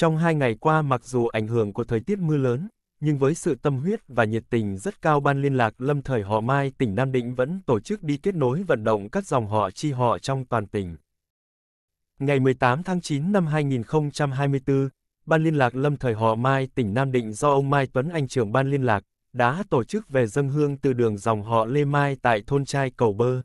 Trong hai ngày qua mặc dù ảnh hưởng của thời tiết mưa lớn, nhưng với sự tâm huyết và nhiệt tình rất cao ban liên lạc lâm thời họ Mai tỉnh Nam Định vẫn tổ chức đi kết nối vận động các dòng họ chi họ trong toàn tỉnh. Ngày 18 tháng 9 năm 2024, Ban liên lạc lâm thời họ Mai tỉnh Nam Định do ông Mai Tuấn Anh trưởng ban liên lạc, đã tổ chức về dân hương từ đường dòng họ Lê Mai tại thôn trai Cầu Bơ,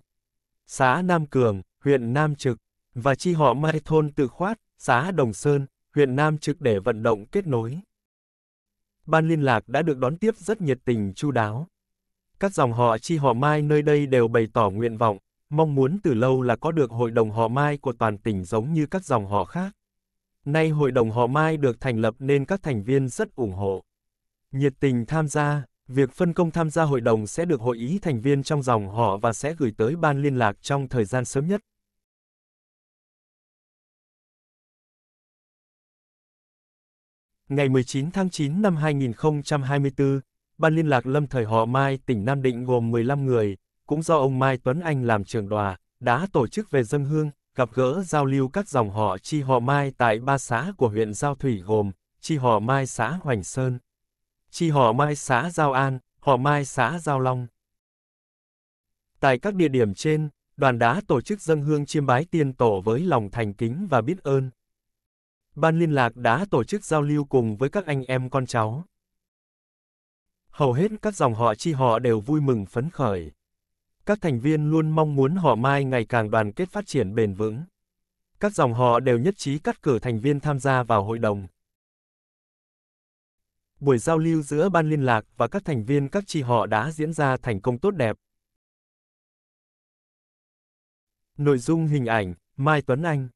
xã Nam Cường, huyện Nam Trực, và chi họ Mai thôn Tự Khoát, xã Đồng Sơn, huyện Nam Trực để vận động kết nối. Ban liên lạc đã được đón tiếp rất nhiệt tình chu đáo. Các dòng họ chi họ Mai nơi đây đều bày tỏ nguyện vọng, mong muốn từ lâu là có được hội đồng họ Mai của toàn tỉnh giống như các dòng họ khác. Nay hội đồng họ Mai được thành lập nên các thành viên rất ủng hộ. Nhiệt tình tham gia, việc phân công tham gia hội đồng sẽ được hội ý thành viên trong dòng họ và sẽ gửi tới ban liên lạc trong thời gian sớm nhất. Ngày 19 tháng 9 năm 2024, Ban liên lạc lâm thời họ Mai tỉnh Nam Định gồm 15 người, cũng do ông Mai Tuấn Anh làm trưởng đòa, đã tổ chức về dân hương, gặp gỡ giao lưu các dòng họ chi họ Mai tại ba xã của huyện Giao Thủy gồm chi họ Mai xã Hoành Sơn, chi họ Mai xã Giao An, họ Mai xã Giao Long. Tại các địa điểm trên, đoàn đã tổ chức dân hương chiêm bái tiên tổ với lòng thành kính và biết ơn ban liên lạc đã tổ chức giao lưu cùng với các anh em con cháu. Hầu hết các dòng họ chi họ đều vui mừng phấn khởi. Các thành viên luôn mong muốn họ Mai ngày càng đoàn kết phát triển bền vững. Các dòng họ đều nhất trí cắt cử thành viên tham gia vào hội đồng. Buổi giao lưu giữa ban liên lạc và các thành viên các chi họ đã diễn ra thành công tốt đẹp. Nội dung hình ảnh Mai Tuấn Anh